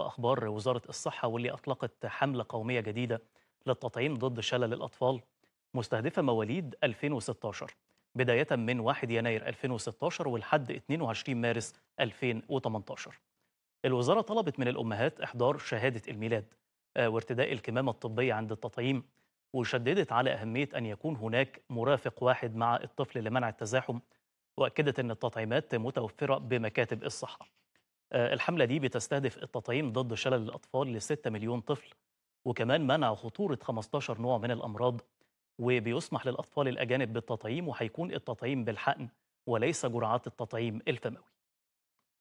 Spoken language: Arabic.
أخبار وزارة الصحة واللي أطلقت حملة قومية جديدة للتطعيم ضد شلل الأطفال مستهدفة مواليد 2016 بداية من 1 يناير 2016 ولحد 22 مارس 2018 الوزارة طلبت من الأمهات إحضار شهادة الميلاد آه، وارتداء الكمامة الطبية عند التطعيم وشددت على أهمية أن يكون هناك مرافق واحد مع الطفل لمنع التزاحم وأكدت أن التطعيمات متوفرة بمكاتب الصحة آه، الحملة دي بتستهدف التطعيم ضد شلل الأطفال لستة مليون طفل وكمان منع خطورة 15 نوع من الأمراض وبيسمح للأطفال الأجانب بالتطعيم وهيكون التطعيم بالحقن وليس جرعات التطعيم الفموي